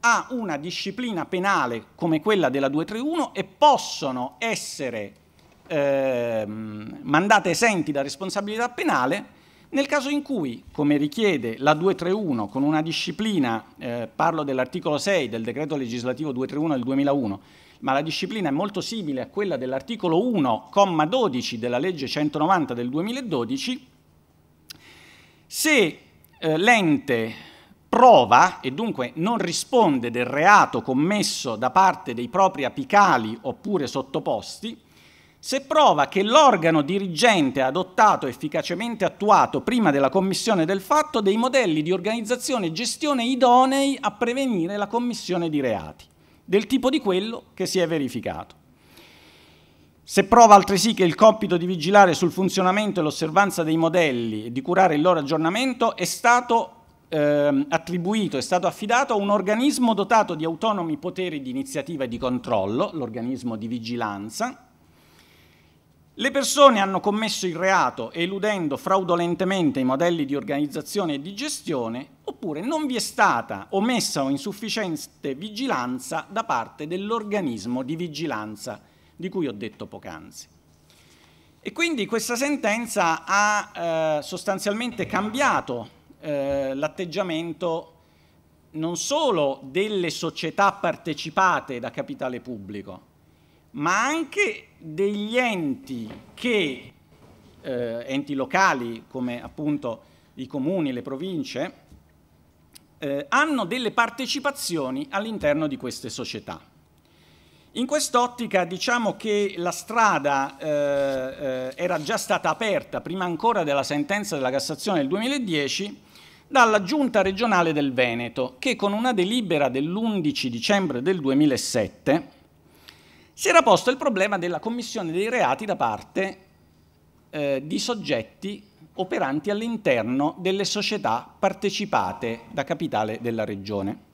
ha una disciplina penale come quella della 231 e possono essere eh, mandate esenti da responsabilità penale nel caso in cui, come richiede la 231 con una disciplina, eh, parlo dell'articolo 6 del decreto legislativo 231 del 2001, ma la disciplina è molto simile a quella dell'articolo 1,12 della legge 190 del 2012, se eh, l'ente prova e dunque non risponde del reato commesso da parte dei propri apicali oppure sottoposti, se prova che l'organo dirigente ha adottato efficacemente attuato prima della commissione del fatto dei modelli di organizzazione e gestione idonei a prevenire la commissione di reati, del tipo di quello che si è verificato. Se prova altresì che il compito di vigilare sul funzionamento e l'osservanza dei modelli e di curare il loro aggiornamento è stato eh, attribuito, è stato affidato a un organismo dotato di autonomi poteri di iniziativa e di controllo, l'organismo di vigilanza. Le persone hanno commesso il reato eludendo fraudolentemente i modelli di organizzazione e di gestione, oppure non vi è stata omessa o insufficiente vigilanza da parte dell'organismo di vigilanza di cui ho detto poc'anzi. E quindi questa sentenza ha eh, sostanzialmente cambiato eh, l'atteggiamento non solo delle società partecipate da capitale pubblico, ma anche degli enti che, eh, enti locali come appunto i comuni, le province, eh, hanno delle partecipazioni all'interno di queste società. In quest'ottica diciamo che la strada eh, eh era già stata aperta prima ancora della sentenza della Cassazione del 2010 dalla Giunta regionale del Veneto, che con una delibera dell'11 dicembre del 2007 si era posto il problema della commissione dei reati da parte eh, di soggetti operanti all'interno delle società partecipate da capitale della regione.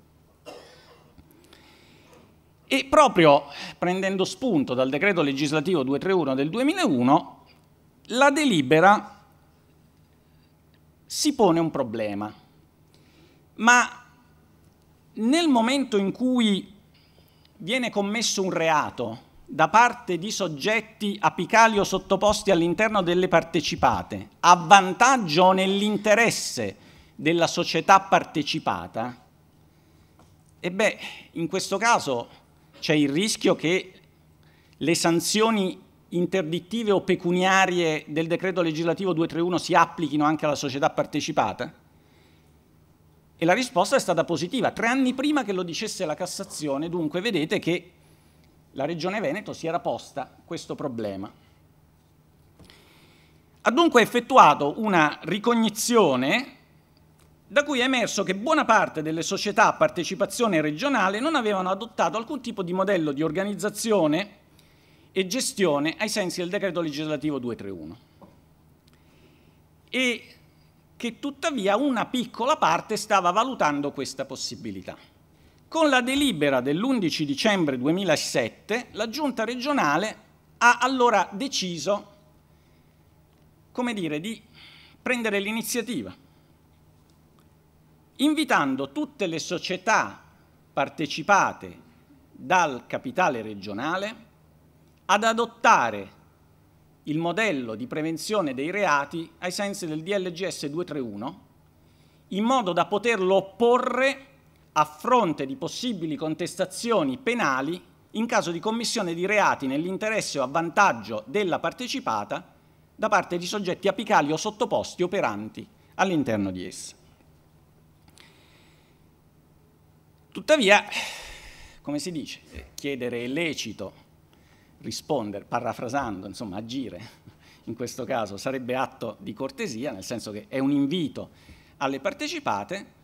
E proprio prendendo spunto dal decreto legislativo 231 del 2001, la delibera si pone un problema, ma nel momento in cui viene commesso un reato da parte di soggetti apicali o sottoposti all'interno delle partecipate, a vantaggio o nell'interesse della società partecipata, e beh, in questo caso c'è il rischio che le sanzioni interdittive o pecuniarie del decreto legislativo 231 si applichino anche alla società partecipata? E la risposta è stata positiva, tre anni prima che lo dicesse la Cassazione, dunque vedete che la Regione Veneto si era posta questo problema. Ha dunque effettuato una ricognizione da cui è emerso che buona parte delle società a partecipazione regionale non avevano adottato alcun tipo di modello di organizzazione e gestione ai sensi del decreto legislativo 231 e che tuttavia una piccola parte stava valutando questa possibilità. Con la delibera dell'11 dicembre 2007 la giunta regionale ha allora deciso come dire, di prendere l'iniziativa, invitando tutte le società partecipate dal capitale regionale ad adottare il modello di prevenzione dei reati ai sensi del DLGS 231 in modo da poterlo opporre a fronte di possibili contestazioni penali in caso di commissione di reati nell'interesse o a vantaggio della partecipata da parte di soggetti apicali o sottoposti operanti all'interno di essa. Tuttavia, come si dice, eh, chiedere è lecito rispondere, parafrasando, insomma agire in questo caso sarebbe atto di cortesia, nel senso che è un invito alle partecipate,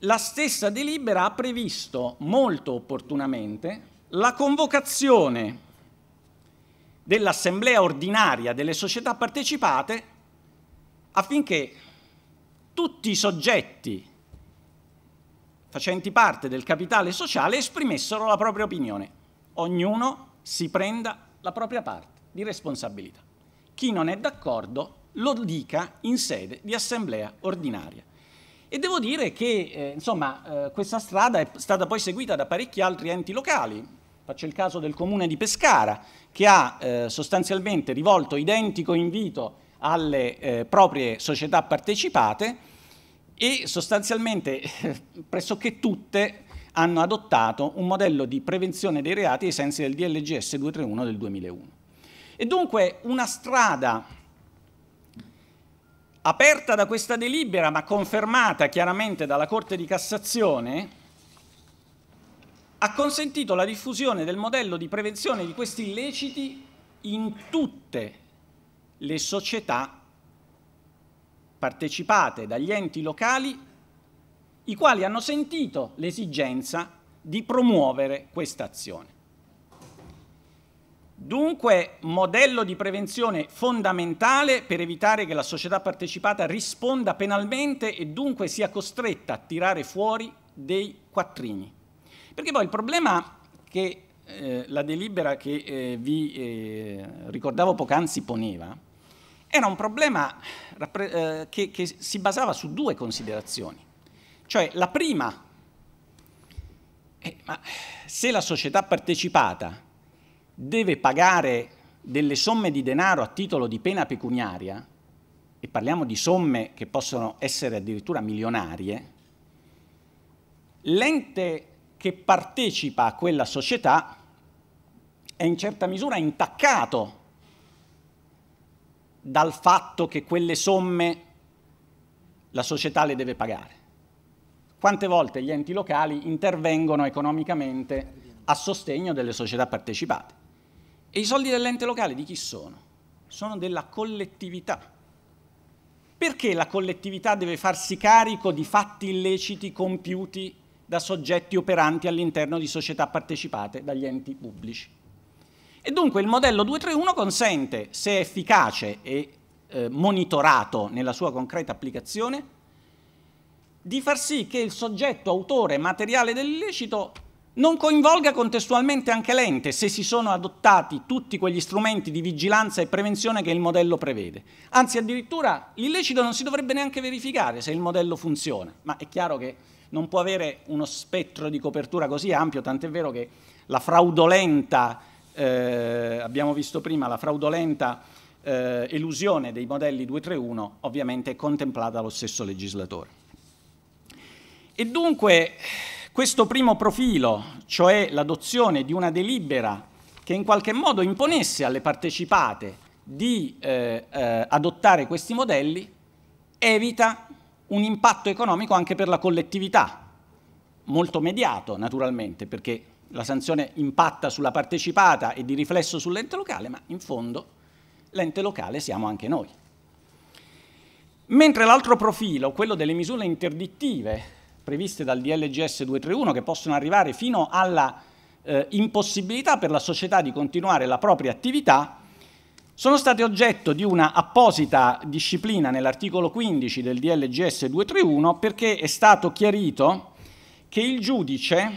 la stessa delibera ha previsto molto opportunamente la convocazione dell'assemblea ordinaria delle società partecipate affinché tutti i soggetti facenti parte del capitale sociale esprimessero la propria opinione, ognuno si prenda la propria parte di responsabilità. Chi non è d'accordo lo dica in sede di assemblea ordinaria. E devo dire che eh, insomma, eh, questa strada è stata poi seguita da parecchi altri enti locali. Faccio il caso del comune di Pescara, che ha eh, sostanzialmente rivolto identico invito alle eh, proprie società partecipate e sostanzialmente pressoché tutte hanno adottato un modello di prevenzione dei reati ai sensi del DLGS 231 del 2001. E dunque una strada aperta da questa delibera, ma confermata chiaramente dalla Corte di Cassazione, ha consentito la diffusione del modello di prevenzione di questi illeciti in tutte le società partecipate dagli enti locali i quali hanno sentito l'esigenza di promuovere questa azione. Dunque, modello di prevenzione fondamentale per evitare che la società partecipata risponda penalmente e dunque sia costretta a tirare fuori dei quattrini. Perché poi il problema che eh, la delibera che eh, vi eh, ricordavo poc'anzi poneva era un problema eh, che, che si basava su due considerazioni. Cioè la prima, eh, ma se la società partecipata deve pagare delle somme di denaro a titolo di pena pecuniaria, e parliamo di somme che possono essere addirittura milionarie, l'ente che partecipa a quella società è in certa misura intaccato dal fatto che quelle somme la società le deve pagare quante volte gli enti locali intervengono economicamente a sostegno delle società partecipate. E i soldi dell'ente locale di chi sono? Sono della collettività. Perché la collettività deve farsi carico di fatti illeciti compiuti da soggetti operanti all'interno di società partecipate dagli enti pubblici? E dunque il modello 231 consente, se efficace e eh, monitorato nella sua concreta applicazione, di far sì che il soggetto autore materiale dell'illecito non coinvolga contestualmente anche l'ente se si sono adottati tutti quegli strumenti di vigilanza e prevenzione che il modello prevede. Anzi, addirittura l'illecito non si dovrebbe neanche verificare se il modello funziona, ma è chiaro che non può avere uno spettro di copertura così ampio, tant'è vero che la fraudolenta, eh, abbiamo visto prima, la fraudolenta eh, elusione dei modelli 231 ovviamente è contemplata dallo stesso legislatore. E dunque questo primo profilo, cioè l'adozione di una delibera che in qualche modo imponesse alle partecipate di eh, eh, adottare questi modelli, evita un impatto economico anche per la collettività, molto mediato naturalmente, perché la sanzione impatta sulla partecipata e di riflesso sull'ente locale, ma in fondo l'ente locale siamo anche noi. Mentre l'altro profilo, quello delle misure interdittive, previste dal DLGS 231 che possono arrivare fino alla eh, impossibilità per la società di continuare la propria attività sono state oggetto di una apposita disciplina nell'articolo 15 del DLGS 231 perché è stato chiarito che il giudice,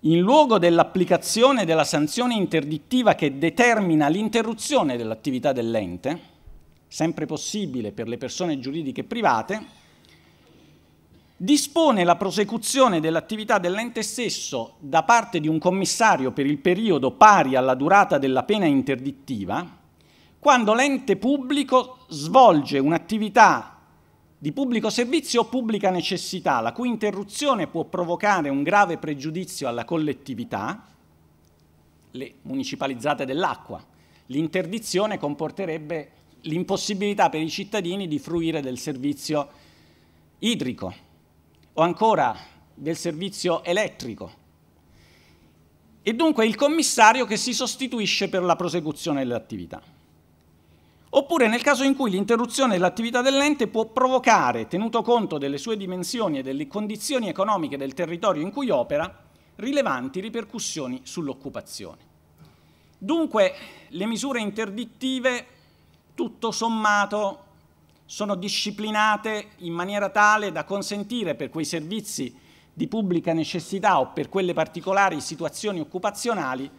in luogo dell'applicazione della sanzione interdittiva che determina l'interruzione dell'attività dell'ente, sempre possibile per le persone giuridiche private, dispone la prosecuzione dell'attività dell'ente stesso da parte di un commissario per il periodo pari alla durata della pena interdittiva, quando l'ente pubblico svolge un'attività di pubblico servizio o pubblica necessità, la cui interruzione può provocare un grave pregiudizio alla collettività, le municipalizzate dell'acqua. L'interdizione comporterebbe l'impossibilità per i cittadini di fruire del servizio idrico o ancora del servizio elettrico. E dunque il commissario che si sostituisce per la prosecuzione dell'attività. Oppure nel caso in cui l'interruzione dell'attività dell'ente può provocare, tenuto conto delle sue dimensioni e delle condizioni economiche del territorio in cui opera, rilevanti ripercussioni sull'occupazione. Dunque le misure interdittive tutto sommato sono disciplinate in maniera tale da consentire per quei servizi di pubblica necessità o per quelle particolari situazioni occupazionali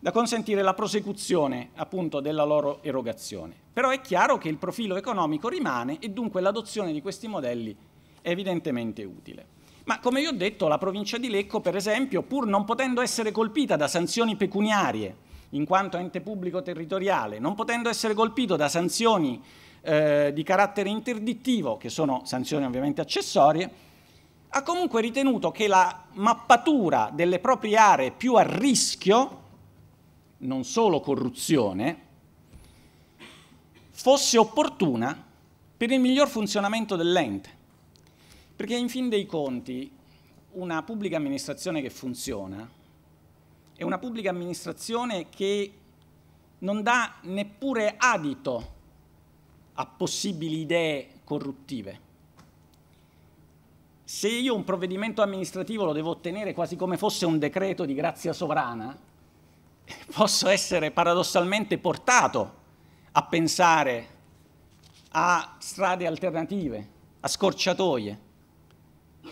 da consentire la prosecuzione appunto della loro erogazione. Però è chiaro che il profilo economico rimane e dunque l'adozione di questi modelli è evidentemente utile. Ma come vi ho detto, la provincia di Lecco, per esempio, pur non potendo essere colpita da sanzioni pecuniarie in quanto ente pubblico territoriale, non potendo essere colpito da sanzioni eh, di carattere interdittivo, che sono sanzioni ovviamente accessorie, ha comunque ritenuto che la mappatura delle proprie aree più a rischio, non solo corruzione, fosse opportuna per il miglior funzionamento dell'ente. Perché in fin dei conti una pubblica amministrazione che funziona è una pubblica amministrazione che non dà neppure adito a possibili idee corruttive. Se io un provvedimento amministrativo lo devo ottenere quasi come fosse un decreto di grazia sovrana, posso essere paradossalmente portato a pensare a strade alternative, a scorciatoie,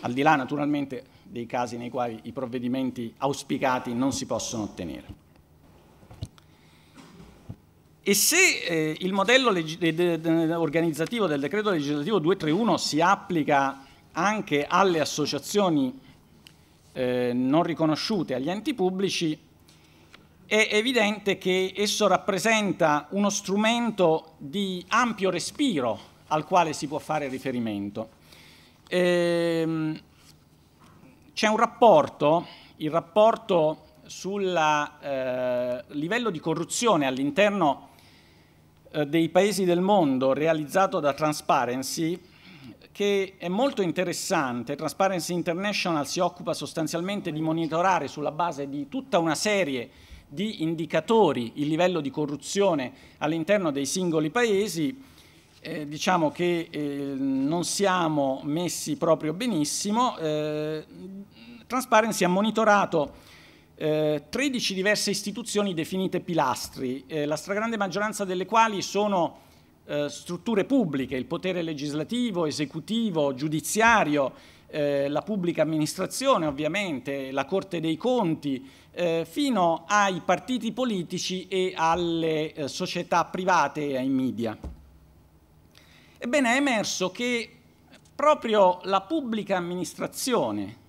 al di là naturalmente dei casi nei quali i provvedimenti auspicati non si possono ottenere. E se eh, il modello organizzativo del decreto legislativo 231 si applica anche alle associazioni eh, non riconosciute, agli enti pubblici, è evidente che esso rappresenta uno strumento di ampio respiro al quale si può fare riferimento. Ehm, c'è un rapporto, il rapporto sul eh, livello di corruzione all'interno eh, dei paesi del mondo realizzato da Transparency che è molto interessante. Transparency International si occupa sostanzialmente di monitorare sulla base di tutta una serie di indicatori il livello di corruzione all'interno dei singoli paesi. Eh, diciamo che eh, non siamo messi proprio benissimo. Eh, Transparency ha monitorato eh, 13 diverse istituzioni definite pilastri, eh, la stragrande maggioranza delle quali sono eh, strutture pubbliche, il potere legislativo, esecutivo, giudiziario, eh, la pubblica amministrazione ovviamente, la Corte dei Conti, eh, fino ai partiti politici e alle eh, società private e ai media. Ebbene, è emerso che proprio la pubblica amministrazione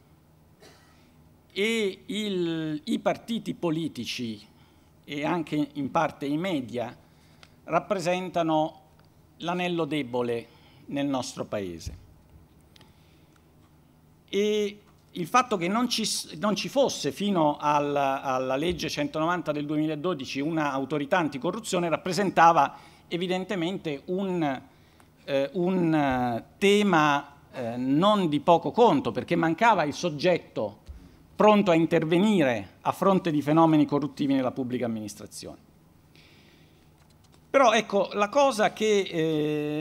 e il, i partiti politici e anche in parte i media rappresentano l'anello debole nel nostro Paese. E il fatto che non ci, non ci fosse fino alla, alla legge 190 del 2012 un'autorità anticorruzione rappresentava evidentemente un, eh, un eh, tema eh, non di poco conto, perché mancava il soggetto pronto a intervenire a fronte di fenomeni corruttivi nella pubblica amministrazione. Però ecco, la cosa che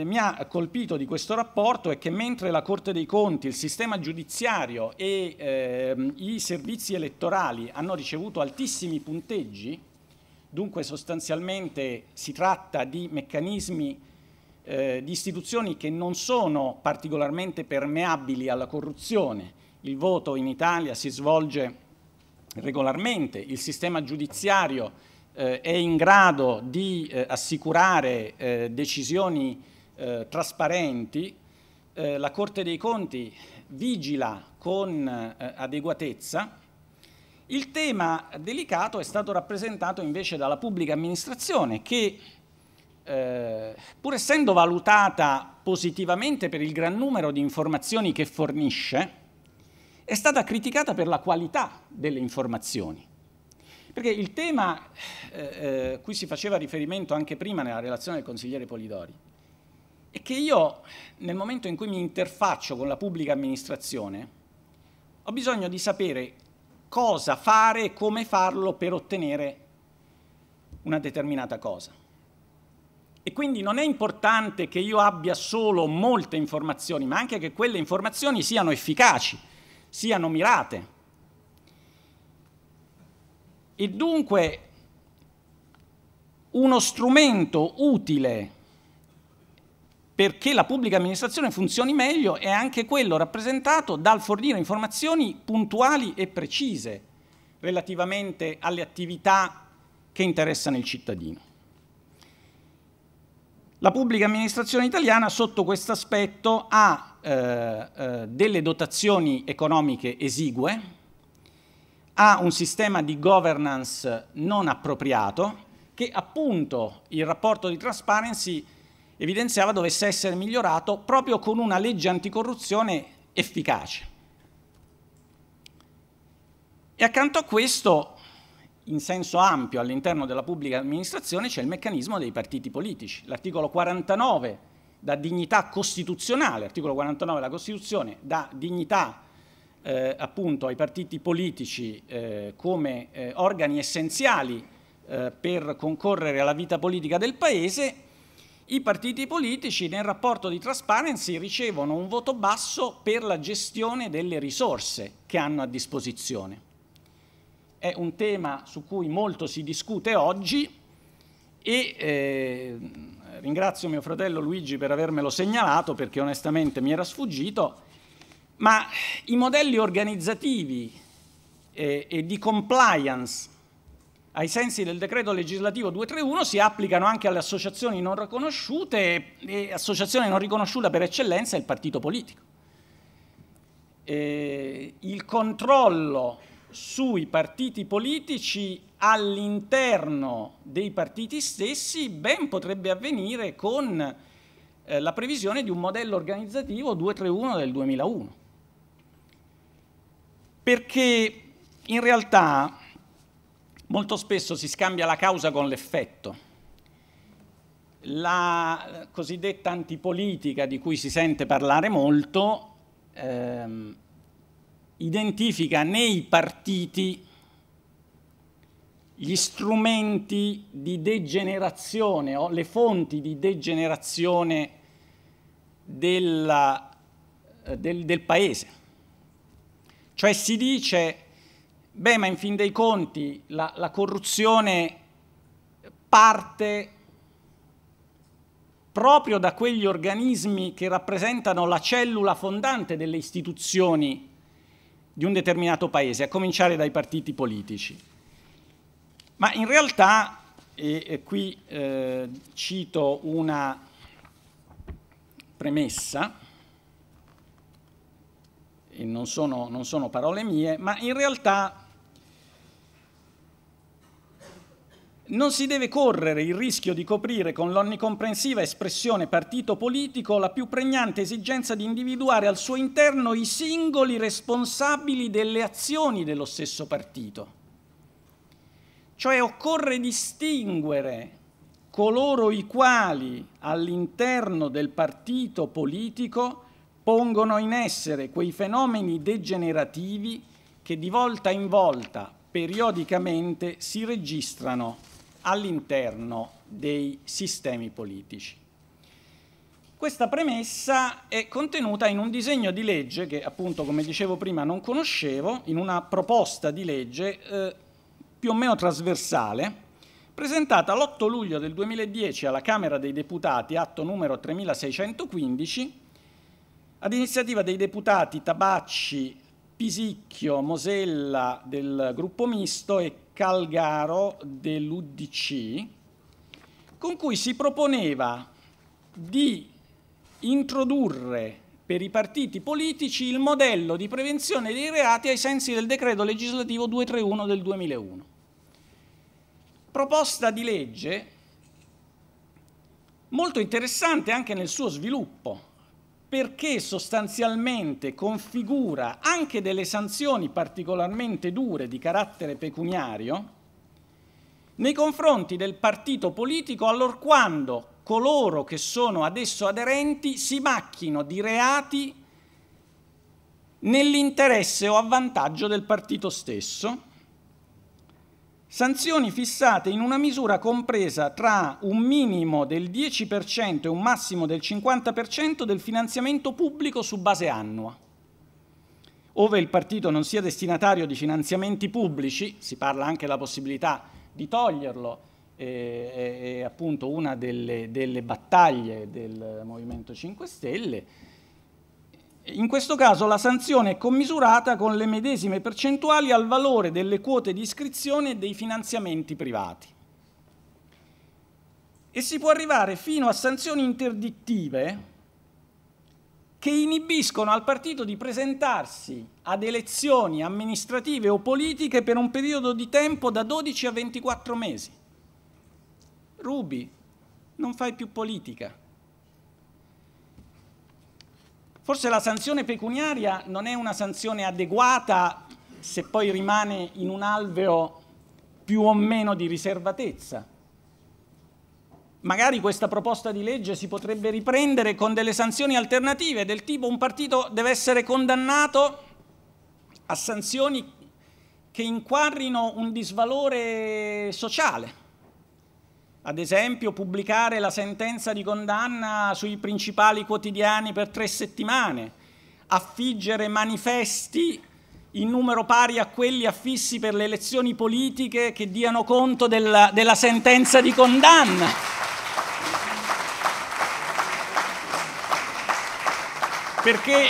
eh, mi ha colpito di questo rapporto è che mentre la Corte dei Conti, il sistema giudiziario e eh, i servizi elettorali hanno ricevuto altissimi punteggi, dunque sostanzialmente si tratta di meccanismi eh, di istituzioni che non sono particolarmente permeabili alla corruzione, il voto in Italia si svolge regolarmente, il sistema giudiziario eh, è in grado di eh, assicurare eh, decisioni eh, trasparenti, eh, la Corte dei Conti vigila con eh, adeguatezza. Il tema delicato è stato rappresentato invece dalla pubblica amministrazione che eh, pur essendo valutata positivamente per il gran numero di informazioni che fornisce, è stata criticata per la qualità delle informazioni. Perché il tema eh, eh, cui si faceva riferimento anche prima nella relazione del consigliere Polidori è che io nel momento in cui mi interfaccio con la pubblica amministrazione ho bisogno di sapere cosa fare e come farlo per ottenere una determinata cosa. E quindi non è importante che io abbia solo molte informazioni, ma anche che quelle informazioni siano efficaci siano mirate. E dunque uno strumento utile perché la pubblica amministrazione funzioni meglio è anche quello rappresentato dal fornire informazioni puntuali e precise relativamente alle attività che interessano il cittadino. La pubblica amministrazione italiana sotto questo aspetto ha eh, eh, delle dotazioni economiche esigue, ha un sistema di governance non appropriato che appunto il rapporto di transparency evidenziava dovesse essere migliorato proprio con una legge anticorruzione efficace. E accanto a questo, in senso ampio all'interno della pubblica amministrazione, c'è il meccanismo dei partiti politici. L'articolo 49 da dignità costituzionale, articolo 49 della Costituzione, da dignità eh, appunto ai partiti politici eh, come eh, organi essenziali eh, per concorrere alla vita politica del Paese, i partiti politici nel rapporto di transparency ricevono un voto basso per la gestione delle risorse che hanno a disposizione. È un tema su cui molto si discute oggi, e eh, ringrazio mio fratello Luigi per avermelo segnalato perché onestamente mi era sfuggito, ma i modelli organizzativi eh, e di compliance ai sensi del decreto legislativo 231 si applicano anche alle associazioni non riconosciute e associazione non riconosciuta per eccellenza è il partito politico. Eh, il controllo sui partiti politici all'interno dei partiti stessi ben potrebbe avvenire con eh, la previsione di un modello organizzativo 231 del 2001. Perché in realtà molto spesso si scambia la causa con l'effetto. La eh, cosiddetta antipolitica di cui si sente parlare molto ehm, identifica nei partiti gli strumenti di degenerazione, o le fonti di degenerazione della, eh, del, del paese. Cioè si dice, beh ma in fin dei conti la, la corruzione parte proprio da quegli organismi che rappresentano la cellula fondante delle istituzioni di un determinato paese, a cominciare dai partiti politici. Ma in realtà, e, qui eh, cito una premessa, e non sono, non sono parole mie, ma in realtà non si deve correre il rischio di coprire con l'onnicomprensiva espressione partito politico la più pregnante esigenza di individuare al suo interno i singoli responsabili delle azioni dello stesso partito. Cioè occorre distinguere coloro i quali all'interno del partito politico pongono in essere quei fenomeni degenerativi che di volta in volta, periodicamente, si registrano all'interno dei sistemi politici. Questa premessa è contenuta in un disegno di legge che appunto, come dicevo prima, non conoscevo, in una proposta di legge eh, più o meno trasversale, presentata l'8 luglio del 2010 alla Camera dei Deputati, atto numero 3615, ad iniziativa dei deputati Tabacci, Pisicchio, Mosella del gruppo misto e Calgaro dell'UDC, con cui si proponeva di introdurre per i partiti politici il modello di prevenzione dei reati ai sensi del decreto legislativo 231 del 2001 proposta di legge molto interessante anche nel suo sviluppo, perché sostanzialmente configura anche delle sanzioni particolarmente dure di carattere pecuniario nei confronti del partito politico allorquando coloro che sono adesso aderenti si macchino di reati nell'interesse o a vantaggio del partito stesso sanzioni fissate in una misura compresa tra un minimo del 10% e un massimo del 50% del finanziamento pubblico su base annua. Ove il partito non sia destinatario di finanziamenti pubblici, si parla anche della possibilità di toglierlo, eh, è, appunto una delle, delle battaglie del Movimento 5 Stelle, in questo caso la sanzione è commisurata con le medesime percentuali al valore delle quote di iscrizione e dei finanziamenti privati. E si può arrivare fino a sanzioni interdittive che inibiscono al partito di presentarsi ad elezioni amministrative o politiche per un periodo di tempo da 12 a 24 mesi. Rubi, non fai più politica Forse la sanzione pecuniaria non è una sanzione adeguata se poi rimane in un alveo più o meno di riservatezza. Magari questa proposta di legge si potrebbe riprendere con delle sanzioni alternative, del tipo un partito deve essere condannato a sanzioni che inquadrino un disvalore sociale ad esempio pubblicare la sentenza di condanna sui principali quotidiani per tre settimane, affiggere manifesti in numero pari a quelli affissi per le elezioni politiche che diano conto della, della sentenza di condanna. Perché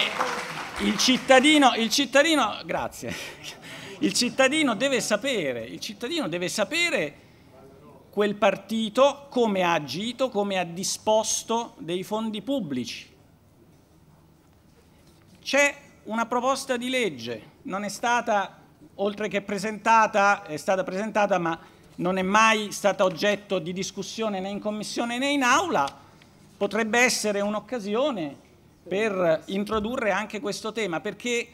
il cittadino, il cittadino, grazie, il cittadino deve sapere, il cittadino deve sapere quel partito come ha agito, come ha disposto dei fondi pubblici. C'è una proposta di legge, non è stata, oltre che presentata, è stata presentata ma non è mai stata oggetto di discussione né in commissione né in aula, potrebbe essere un'occasione per introdurre anche questo tema, perché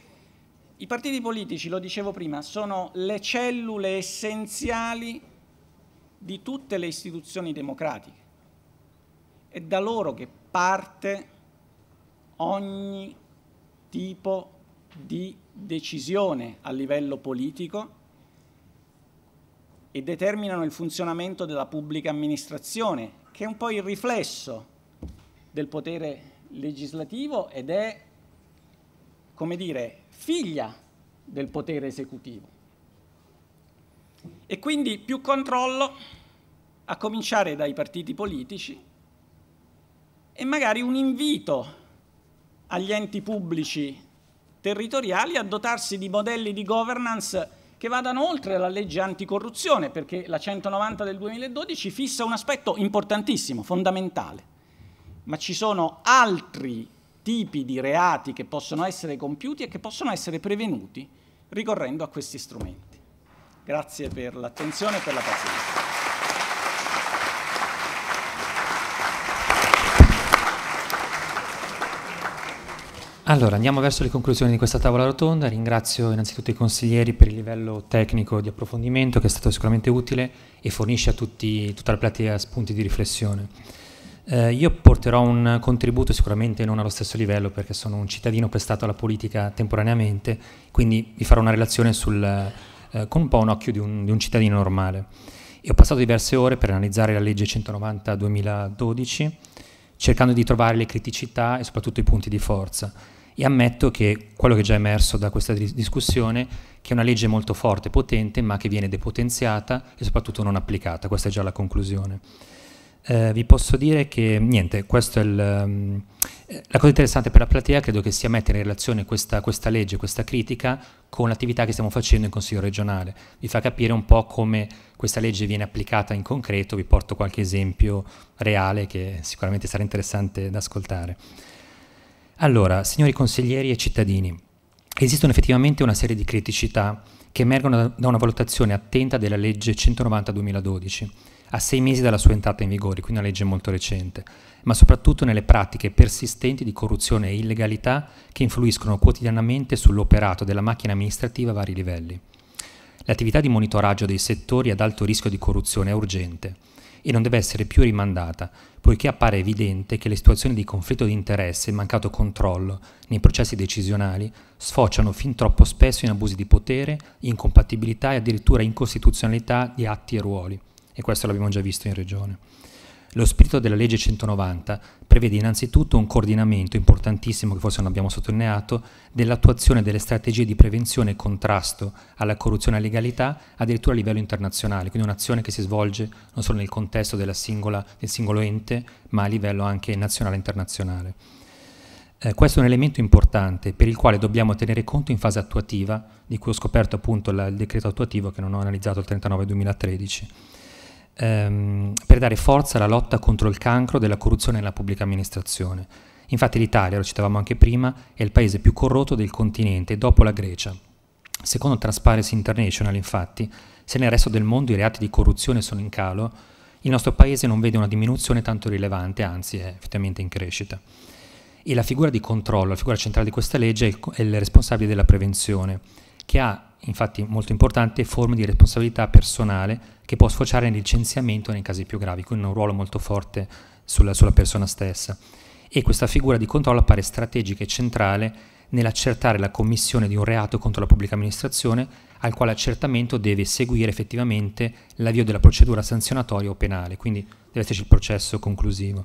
i partiti politici, lo dicevo prima, sono le cellule essenziali di tutte le istituzioni democratiche. È da loro che parte ogni tipo di decisione a livello politico e determinano il funzionamento della pubblica amministrazione, che è un po' il riflesso del potere legislativo ed è, come dire, figlia del potere esecutivo. E quindi più controllo a cominciare dai partiti politici e magari un invito agli enti pubblici territoriali a dotarsi di modelli di governance che vadano oltre la legge anticorruzione, perché la 190 del 2012 fissa un aspetto importantissimo, fondamentale, ma ci sono altri tipi di reati che possono essere compiuti e che possono essere prevenuti ricorrendo a questi strumenti. Grazie per l'attenzione e per la pazienza. Allora, andiamo verso le conclusioni di questa tavola rotonda. Ringrazio innanzitutto i consiglieri per il livello tecnico di approfondimento che è stato sicuramente utile e fornisce a tutti, tutta la platea spunti di riflessione. Eh, io porterò un contributo sicuramente non allo stesso livello perché sono un cittadino prestato alla politica temporaneamente, quindi vi farò una relazione sul, eh, con un po' un occhio di un, di un cittadino normale. E ho passato diverse ore per analizzare la legge 190-2012, cercando di trovare le criticità e soprattutto i punti di forza. E ammetto che quello che è già emerso da questa discussione, che è una legge molto forte e potente, ma che viene depotenziata e soprattutto non applicata. Questa è già la conclusione eh, vi posso dire che niente, questo è il, um, la cosa interessante per la platea credo che sia mettere in relazione questa, questa legge, questa critica con l'attività che stiamo facendo in Consiglio regionale. Vi fa capire un po' come questa legge viene applicata in concreto, vi porto qualche esempio reale che sicuramente sarà interessante da ascoltare. Allora, signori consiglieri e cittadini, esistono effettivamente una serie di criticità che emergono da una valutazione attenta della legge 190-2012 a sei mesi dalla sua entrata in vigore, quindi una legge molto recente, ma soprattutto nelle pratiche persistenti di corruzione e illegalità che influiscono quotidianamente sull'operato della macchina amministrativa a vari livelli. L'attività di monitoraggio dei settori ad alto rischio di corruzione è urgente e non deve essere più rimandata, poiché appare evidente che le situazioni di conflitto di interesse e mancato controllo nei processi decisionali sfociano fin troppo spesso in abusi di potere, incompatibilità e addirittura incostituzionalità di atti e ruoli e questo l'abbiamo già visto in Regione. Lo spirito della legge 190 prevede innanzitutto un coordinamento importantissimo, che forse non abbiamo sottolineato, dell'attuazione delle strategie di prevenzione e contrasto alla corruzione e legalità addirittura a livello internazionale, quindi un'azione che si svolge non solo nel contesto singola, del singolo ente, ma a livello anche nazionale e internazionale. Eh, questo è un elemento importante per il quale dobbiamo tenere conto in fase attuativa, di cui ho scoperto appunto la, il decreto attuativo che non ho analizzato il 39 2013 ehm, per dare forza alla lotta contro il cancro della corruzione nella pubblica amministrazione. Infatti l'Italia, lo citavamo anche prima, è il paese più corrotto del continente dopo la Grecia. Secondo Transparency International, infatti, se nel resto del mondo i reati di corruzione sono in calo, il nostro paese non vede una diminuzione tanto rilevante, anzi è effettivamente in crescita. E la figura di controllo, la figura centrale di questa legge è il, è il responsabile della prevenzione, che ha infatti molto importante, forme di responsabilità personale che può sfociare nel licenziamento nei casi più gravi, quindi un ruolo molto forte sulla, sulla persona stessa. E questa figura di controllo appare strategica e centrale nell'accertare la commissione di un reato contro la pubblica amministrazione, al quale accertamento deve seguire effettivamente l'avvio della procedura sanzionatoria o penale, quindi deve esserci il processo conclusivo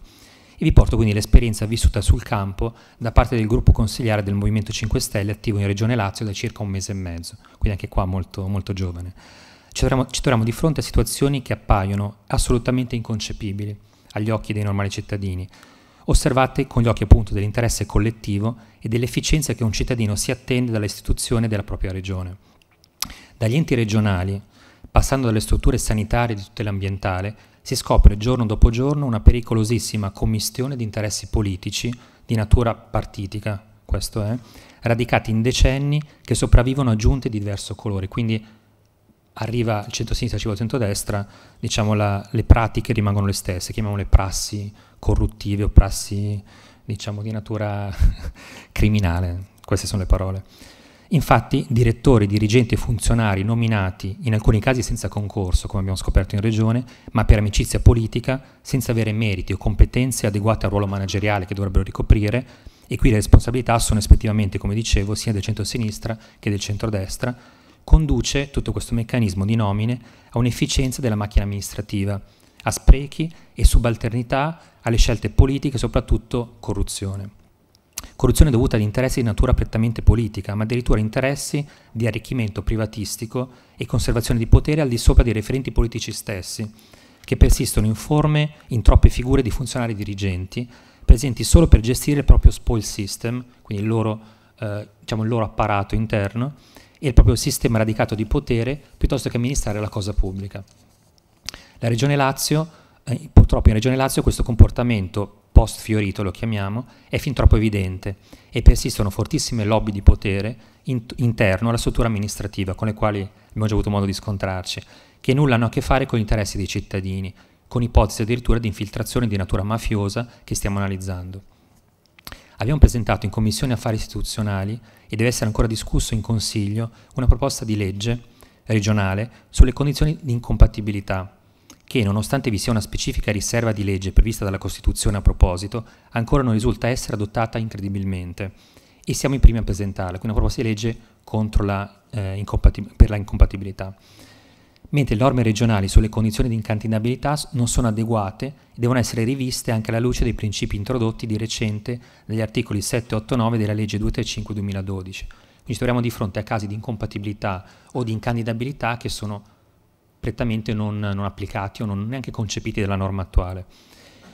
e vi porto quindi l'esperienza vissuta sul campo da parte del gruppo consigliare del Movimento 5 Stelle attivo in Regione Lazio da circa un mese e mezzo, quindi anche qua molto, molto giovane. Ci troviamo, ci troviamo di fronte a situazioni che appaiono assolutamente inconcepibili agli occhi dei normali cittadini, osservate con gli occhi appunto dell'interesse collettivo e dell'efficienza che un cittadino si attende dall'istituzione della propria regione. Dagli enti regionali, passando dalle strutture sanitarie di tutela ambientale, si scopre giorno dopo giorno una pericolosissima commistione di interessi politici di natura partitica, questo è, radicati in decenni che sopravvivono a giunte di diverso colore. Quindi arriva il centro-sinistra, arriva il centro-destra, diciamo la, le pratiche rimangono le stesse, chiamiamole prassi corruttive o prassi diciamo di natura criminale, queste sono le parole. Infatti direttori, dirigenti e funzionari nominati in alcuni casi senza concorso, come abbiamo scoperto in Regione, ma per amicizia politica, senza avere meriti o competenze adeguate al ruolo manageriale che dovrebbero ricoprire, e qui le responsabilità sono effettivamente, come dicevo, sia del centro-sinistra che del centro-destra, conduce tutto questo meccanismo di nomine a un'efficienza della macchina amministrativa, a sprechi e subalternità alle scelte politiche e soprattutto corruzione corruzione dovuta ad interessi di natura prettamente politica, ma addirittura interessi di arricchimento privatistico e conservazione di potere al di sopra dei referenti politici stessi, che persistono in forme in troppe figure di funzionari dirigenti, presenti solo per gestire il proprio spoil system, quindi il loro, eh, diciamo il loro apparato interno, e il proprio sistema radicato di potere, piuttosto che amministrare la cosa pubblica. La Regione Lazio, eh, purtroppo in Regione Lazio questo comportamento post fiorito lo chiamiamo, è fin troppo evidente e persistono fortissime lobby di potere in interno alla struttura amministrativa con le quali abbiamo già avuto modo di scontrarci, che nulla hanno a che fare con gli interessi dei cittadini, con ipotesi addirittura di infiltrazione di natura mafiosa che stiamo analizzando. Abbiamo presentato in Commissione Affari Istituzionali e deve essere ancora discusso in Consiglio una proposta di legge regionale sulle condizioni di incompatibilità che, nonostante vi sia una specifica riserva di legge prevista dalla Costituzione a proposito, ancora non risulta essere adottata incredibilmente e siamo i primi a presentarla, quindi una proposta di legge la, eh, per la incompatibilità. Mentre le norme regionali sulle condizioni di incantinabilità non sono adeguate e devono essere riviste anche alla luce dei principi introdotti di recente negli articoli 7, 8, 9 della legge 235-2012. Quindi ci troviamo di fronte a casi di incompatibilità o di incandidabilità che sono prettamente non, non applicati o non neanche concepiti dalla norma attuale.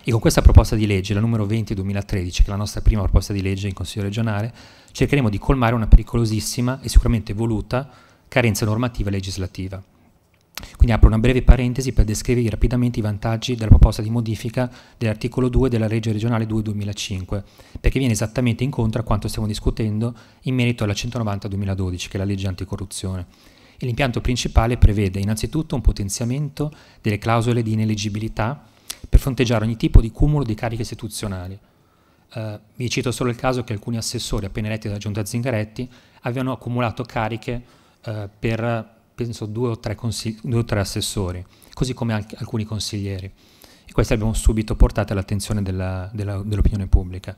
E con questa proposta di legge, la numero 20-2013, che è la nostra prima proposta di legge in Consiglio regionale, cercheremo di colmare una pericolosissima e sicuramente voluta carenza normativa e legislativa. Quindi apro una breve parentesi per descrivervi rapidamente i vantaggi della proposta di modifica dell'articolo 2 della legge regionale 2-2005, perché viene esattamente incontro a quanto stiamo discutendo in merito alla 190-2012, che è la legge anticorruzione e l'impianto principale prevede innanzitutto un potenziamento delle clausole di ineleggibilità per fronteggiare ogni tipo di cumulo di cariche istituzionali. Uh, vi cito solo il caso che alcuni assessori appena eletti dalla giunta Zingaretti avevano accumulato cariche uh, per penso due o, tre due o tre assessori, così come anche alcuni consiglieri. E queste abbiamo subito portate all'attenzione dell'opinione dell pubblica.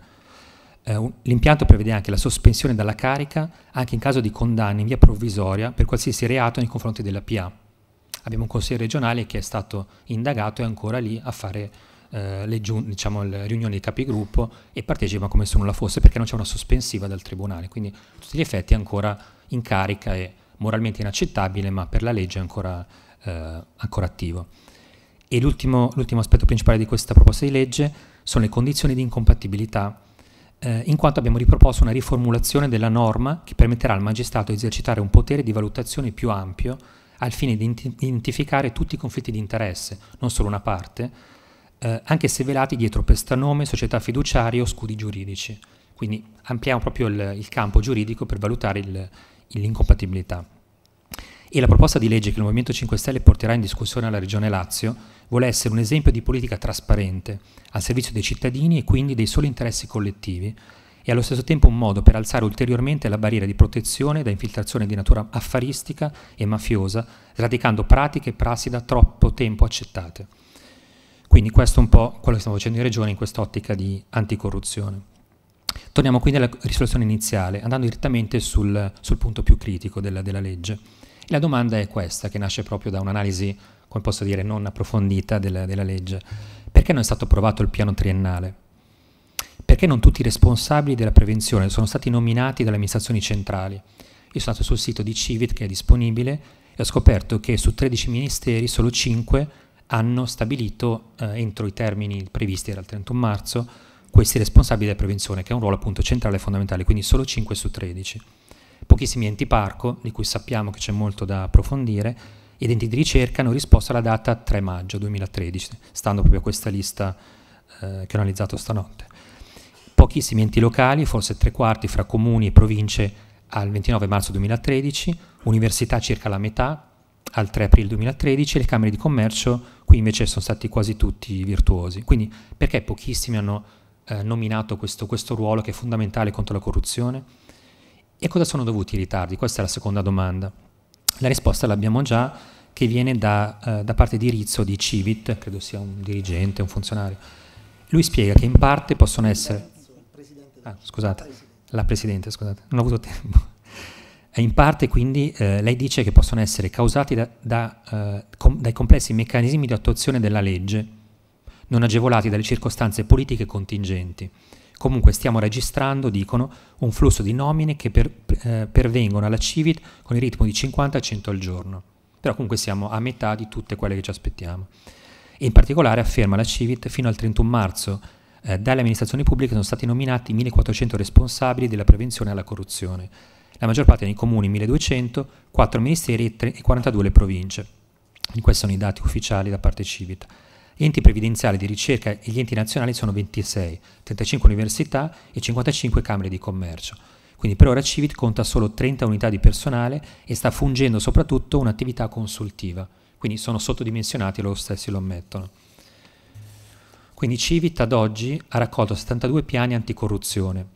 Eh, l'impianto prevede anche la sospensione dalla carica anche in caso di condanni in via provvisoria per qualsiasi reato nei confronti della PA. Abbiamo un consiglio regionale che è stato indagato e è ancora lì a fare eh, le, diciamo, le, riunioni dei capigruppo e partecipa come se nulla fosse perché non c'è una sospensiva dal tribunale. Quindi a tutti gli effetti è ancora in carica e moralmente inaccettabile, ma per la legge è ancora, eh, ancora attivo. E l'ultimo aspetto principale di questa proposta di legge sono le condizioni di incompatibilità eh, in quanto abbiamo riproposto una riformulazione della norma che permetterà al magistrato di esercitare un potere di valutazione più ampio al fine di identificare tutti i conflitti di interesse, non solo una parte, eh, anche se velati dietro prestanome, società fiduciarie o scudi giuridici. Quindi ampliamo proprio il, il campo giuridico per valutare l'incompatibilità e la proposta di legge che il Movimento 5 Stelle porterà in discussione alla Regione Lazio vuole essere un esempio di politica trasparente, al servizio dei cittadini e quindi dei soli interessi collettivi, e allo stesso tempo un modo per alzare ulteriormente la barriera di protezione da infiltrazione di natura affaristica e mafiosa, sradicando pratiche e prassi da troppo tempo accettate. Quindi questo è un po' quello che stiamo facendo in Regione in quest'ottica di anticorruzione. Torniamo quindi alla risoluzione iniziale, andando direttamente sul, sul punto più critico della, della legge. E la domanda è questa, che nasce proprio da un'analisi, come posso dire, non approfondita della, della legge. Perché non è stato approvato il piano triennale? Perché non tutti i responsabili della prevenzione sono stati nominati dalle amministrazioni centrali? Io sono stato sul sito di Civit, che è disponibile, e ho scoperto che su 13 ministeri solo 5 hanno stabilito eh, entro i termini previsti dal 31 marzo questi responsabili della prevenzione, che è un ruolo appunto centrale e fondamentale, quindi solo 5 su 13 pochissimi enti parco, di cui sappiamo che c'è molto da approfondire, ed enti di ricerca hanno risposto alla data 3 maggio 2013, stando proprio a questa lista eh, che ho analizzato stanotte. Pochissimi enti locali, forse tre quarti fra comuni e province al 29 marzo 2013, università circa la metà al 3 aprile 2013 e le Camere di Commercio qui invece sono stati quasi tutti virtuosi. Quindi perché pochissimi hanno eh, nominato questo, questo ruolo che è fondamentale contro la corruzione? E a cosa sono dovuti i ritardi? Questa è la seconda domanda. La risposta l'abbiamo già, che viene da, eh, da parte di Rizzo di Civit, credo sia un dirigente, un funzionario. Lui spiega che in parte possono essere... Ah, scusate, la Presidente, scusate, non ho avuto tempo. in parte quindi eh, lei dice che possono essere causati da, da, eh, com dai complessi meccanismi di attuazione della legge, non agevolati dalle circostanze politiche contingenti. Comunque stiamo registrando, dicono, un flusso di nomine che per, eh, pervengono alla Civit con il ritmo di 50 a 100 al giorno. Però comunque siamo a metà di tutte quelle che ci aspettiamo. In particolare, afferma la Civit, fino al 31 marzo eh, dalle amministrazioni pubbliche sono stati nominati 1.400 responsabili della prevenzione alla corruzione, la maggior parte nei comuni 1.200, 4 ministeri e, 3, e 42 le province. Quindi Questi sono i dati ufficiali da parte Civit. Enti previdenziali di ricerca e gli enti nazionali sono 26, 35 università e 55 camere di commercio. Quindi per ora Civit conta solo 30 unità di personale e sta fungendo soprattutto un'attività consultiva, quindi sono sottodimensionati loro stessi lo ammettono. Quindi Civit ad oggi ha raccolto 72 piani anticorruzione,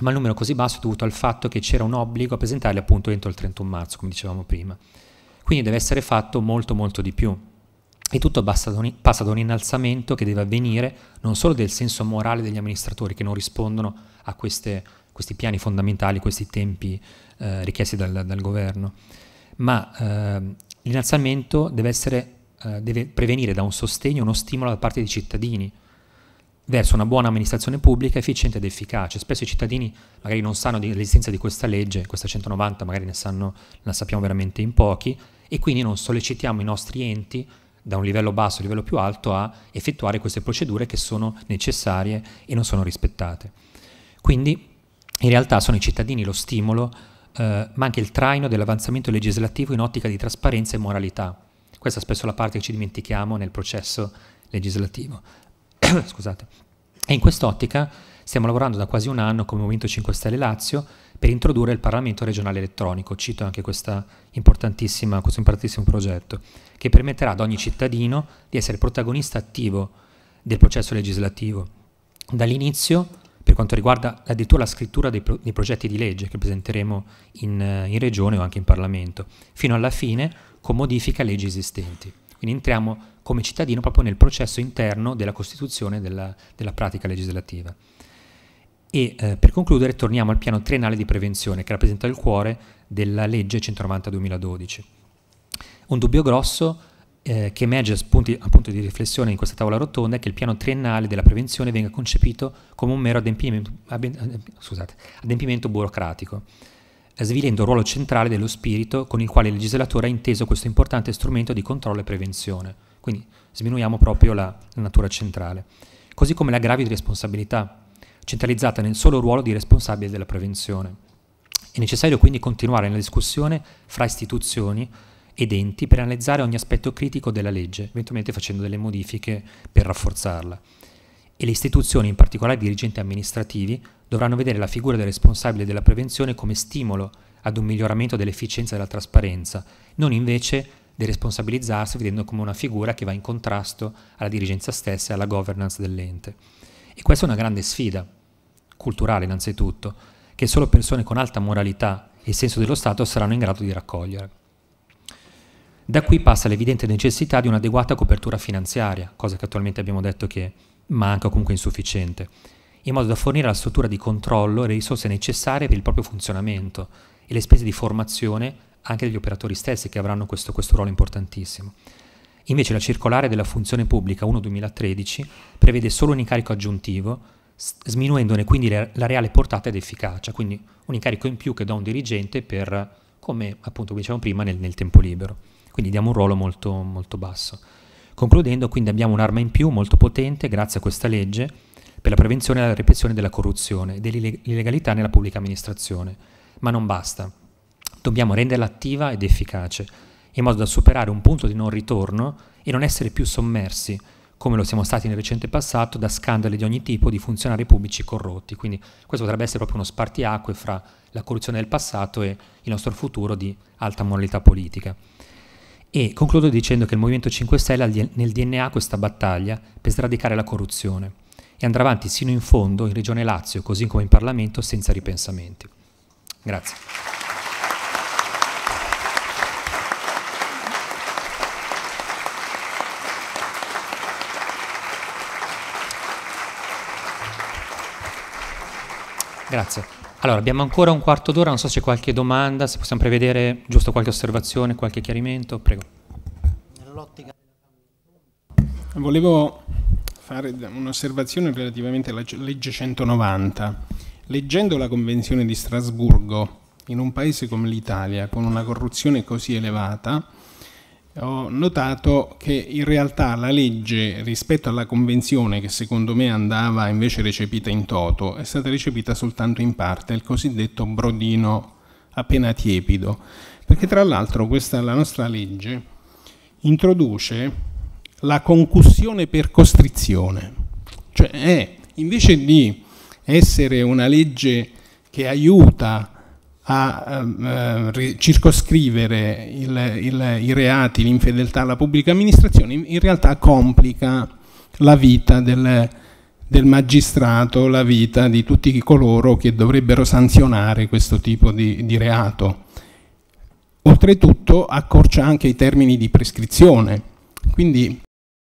ma il numero così basso è dovuto al fatto che c'era un obbligo a presentarli appunto entro il 31 marzo, come dicevamo prima. Quindi deve essere fatto molto molto di più. E tutto passa da un innalzamento che deve avvenire non solo del senso morale degli amministratori che non rispondono a queste, questi piani fondamentali, questi tempi eh, richiesti dal, dal, governo, ma eh, l'innalzamento deve, essere, eh, deve prevenire da un sostegno, uno stimolo da parte dei cittadini verso una buona amministrazione pubblica efficiente ed efficace. Spesso i cittadini magari non sanno dell'esistenza di questa legge, questa 190 magari ne sanno, la sappiamo veramente in pochi, e quindi non sollecitiamo i nostri enti da un livello basso a un livello più alto a effettuare queste procedure che sono necessarie e non sono rispettate. Quindi in realtà sono i cittadini lo stimolo, eh, ma anche il traino dell'avanzamento legislativo in ottica di trasparenza e moralità. Questa è spesso la parte che ci dimentichiamo nel processo legislativo. Scusate. E in quest'ottica stiamo lavorando da quasi un anno come Movimento 5 Stelle Lazio per introdurre il Parlamento regionale elettronico, cito anche questa importantissima, questo importantissimo progetto, che permetterà ad ogni cittadino di essere protagonista attivo del processo legislativo, dall'inizio per quanto riguarda addirittura la scrittura dei, pro dei progetti di legge che presenteremo in, in regione o anche in Parlamento, fino alla fine con modifica leggi esistenti. Quindi entriamo come cittadino proprio nel processo interno della costituzione della, della pratica legislativa. E eh, per concludere torniamo al piano triennale di prevenzione che rappresenta il cuore della legge 190-2012. Un dubbio grosso eh, che emerge spunti, appunto di riflessione in questa tavola rotonda è che il piano triennale della prevenzione venga concepito come un mero adempimento, eh, scusate, adempimento burocratico, svilendo il ruolo centrale dello spirito con il quale il legislatore ha inteso questo importante strumento di controllo e prevenzione. Quindi sminuiamo proprio la, la natura centrale. Così come la gravi responsabilità centralizzata nel solo ruolo di responsabile della prevenzione. È necessario quindi continuare la discussione fra istituzioni ed enti per analizzare ogni aspetto critico della legge, eventualmente facendo delle modifiche per rafforzarla. E le istituzioni, in particolare i dirigenti amministrativi, dovranno vedere la figura del responsabile della prevenzione come stimolo ad un miglioramento dell'efficienza e della trasparenza, non invece responsabilizzarsi vedendo come una figura che va in contrasto alla dirigenza stessa e alla governance dell'ente. E questa è una grande sfida, culturale innanzitutto, che solo persone con alta moralità e senso dello Stato saranno in grado di raccogliere. Da qui passa l'evidente necessità di un'adeguata copertura finanziaria, cosa che attualmente abbiamo detto che manca o comunque insufficiente, in modo da fornire alla struttura di controllo le risorse necessarie per il proprio funzionamento e le spese di formazione anche degli operatori stessi che avranno questo, questo ruolo importantissimo. Invece la circolare della funzione pubblica 1-2013 prevede solo un incarico aggiuntivo, sminuendone quindi la, reale portata ed efficacia, quindi un incarico in più che dà un dirigente per, come appunto dicevamo prima, nel, nel tempo libero. Quindi diamo un ruolo molto, molto basso. Concludendo, quindi abbiamo un'arma in più molto potente grazie a questa legge per la prevenzione e la repressione della corruzione e dell'illegalità nella pubblica amministrazione. Ma non basta, dobbiamo renderla attiva ed efficace in modo da superare un punto di non ritorno e non essere più sommersi, come lo siamo stati nel recente passato, da scandali di ogni tipo di funzionari pubblici corrotti. Quindi questo potrebbe essere proprio uno spartiacque fra la corruzione del passato e il nostro futuro di alta moralità politica. E concludo dicendo che il Movimento 5 Stelle ha nel DNA questa battaglia per sradicare la corruzione e andrà avanti sino in fondo in Regione Lazio, così come in Parlamento, senza ripensamenti. Grazie. Grazie. Allora, abbiamo ancora un quarto d'ora, non so se c'è qualche domanda, se possiamo prevedere giusto qualche osservazione, qualche chiarimento, prego. Volevo fare un'osservazione relativamente alla legge 190. Leggendo la Convenzione di Strasburgo, in un paese come l'Italia, con una corruzione così elevata, ho notato che in realtà la legge rispetto alla convenzione che secondo me andava invece recepita in toto è stata recepita soltanto in parte, il cosiddetto brodino appena tiepido, perché tra l'altro questa la nostra legge introduce la concussione per costrizione, cioè è, invece di essere una legge che aiuta a eh, circoscrivere il, il, i reati, l'infedeltà alla pubblica amministrazione, in, realtà complica la vita del, del, magistrato, la vita di tutti coloro che dovrebbero sanzionare questo tipo di, di reato. Oltretutto accorcia anche i termini di prescrizione, quindi